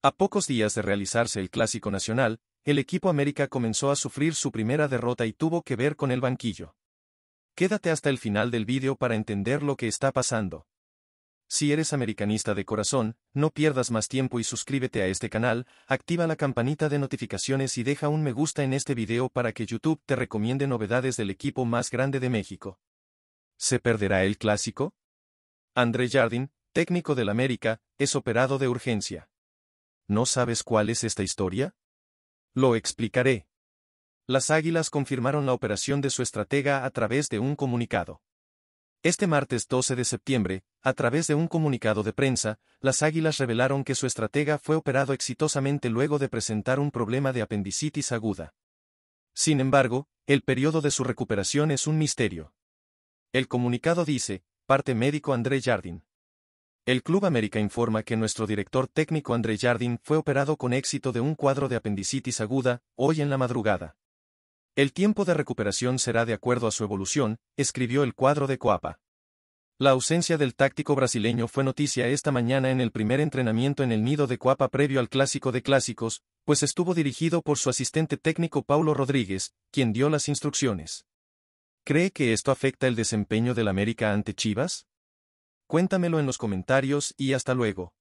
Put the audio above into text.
A pocos días de realizarse el Clásico Nacional, el equipo América comenzó a sufrir su primera derrota y tuvo que ver con el banquillo. Quédate hasta el final del vídeo para entender lo que está pasando. Si eres americanista de corazón, no pierdas más tiempo y suscríbete a este canal, activa la campanita de notificaciones y deja un me gusta en este video para que YouTube te recomiende novedades del equipo más grande de México. ¿Se perderá el clásico? André Jardín, técnico del América, es operado de urgencia. ¿No sabes cuál es esta historia? Lo explicaré. Las Águilas confirmaron la operación de su estratega a través de un comunicado. Este martes 12 de septiembre, a través de un comunicado de prensa, las Águilas revelaron que su estratega fue operado exitosamente luego de presentar un problema de apendicitis aguda. Sin embargo, el periodo de su recuperación es un misterio. El comunicado dice, parte médico André Jardín. El Club América informa que nuestro director técnico André Jardín fue operado con éxito de un cuadro de apendicitis aguda, hoy en la madrugada. El tiempo de recuperación será de acuerdo a su evolución, escribió el cuadro de Coapa. La ausencia del táctico brasileño fue noticia esta mañana en el primer entrenamiento en el nido de Coapa previo al Clásico de Clásicos, pues estuvo dirigido por su asistente técnico Paulo Rodríguez, quien dio las instrucciones. ¿Cree que esto afecta el desempeño del América ante Chivas? Cuéntamelo en los comentarios y hasta luego.